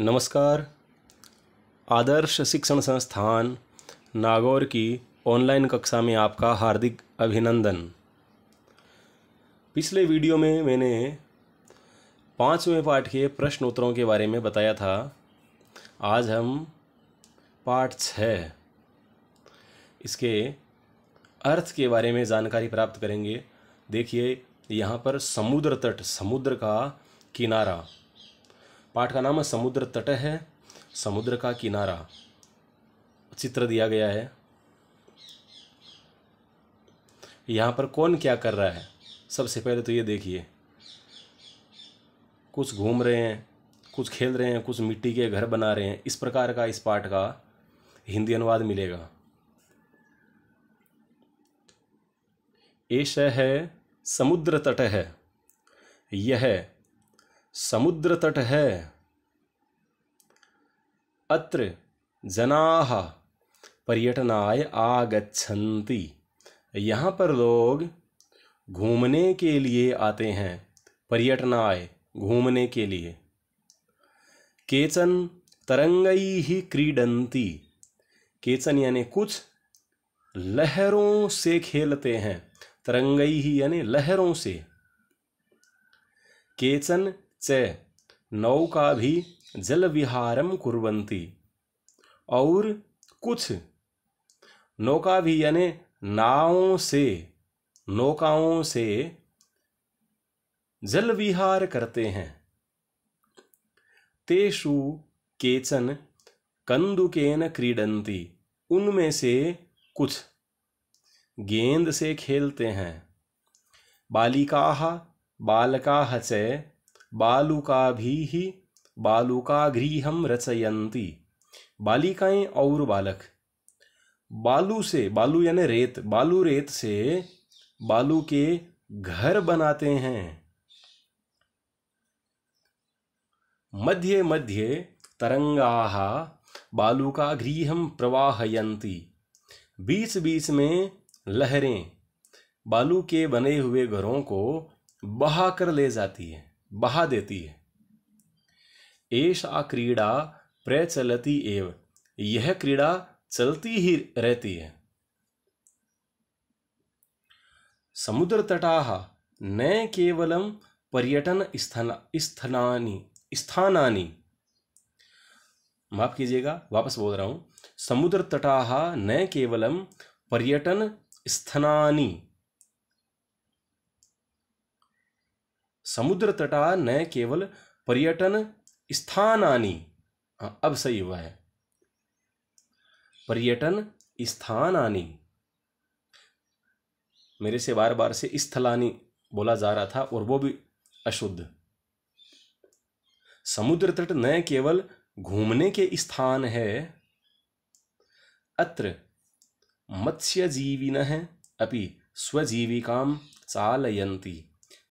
नमस्कार आदर्श शिक्षण संस्थान नागौर की ऑनलाइन कक्षा में आपका हार्दिक अभिनंदन पिछले वीडियो में मैंने पाँचवें पाठ के प्रश्न उत्तरों के बारे में बताया था आज हम पाठ छः इसके अर्थ के बारे में जानकारी प्राप्त करेंगे देखिए यहाँ पर समुद्र तट समुद्र का किनारा पाठ का नाम है समुद्र तट है समुद्र का किनारा चित्र दिया गया है यहाँ पर कौन क्या कर रहा है सबसे पहले तो ये देखिए कुछ घूम रहे हैं कुछ खेल रहे हैं कुछ मिट्टी के घर बना रहे हैं इस प्रकार का इस पाठ का हिंदी अनुवाद मिलेगा एश है समुद्र तट है यह समुद्र तट है अत्र जनाः पर्यटनाय आगच्छन्ति यहाँ पर लोग घूमने के लिए आते हैं पर्यटनाय घूमने के लिए केचन तरंगई ही क्रीडंती केचन यानी कुछ लहरों से खेलते हैं तरंगई ही यानी लहरों से केचन च नौका भी जल विहारम कुर्वन्ति और कुछ नौका भी यानी नावों से नौकाओं से जल विहार करते हैं तेषु केचन कंदुकेन क्रीडंती उनमें से कुछ गेंद से खेलते हैं बालिका बालका च भी ही बालुकाभिः गृहम रचयंती बालिकाएं और बालक बालू से बालू यानी रेत बालू रेत से बालू के घर बनाते हैं मध्य मध्य तरंगा बालू का गृह प्रवाहयंती बीच बीच में लहरें बालू के बने हुए घरों को बहा कर ले जाती है बहा देती है ऐसा क्रीड़ा प्रचलती एव यह क्रीड़ा चलती ही रहती है समुद्र तटा न केवल पर्यटन स्थान स्थानी स्थानी माफ कीजिएगा वापस बोल रहा हूं समुद्र तटा न केवल पर्यटन स्थानी समुद्र तटा न केवल पर्यटन स्थानानि हाँ, अब सही हुआ है पर्यटन स्थानानि मेरे से बार बार से स्थलानी बोला जा रहा था और वो भी अशुद्ध समुद्र तट न केवल घूमने के स्थान है अत्र मत्स्यजीविन अपि स्वजीविकां चालयंती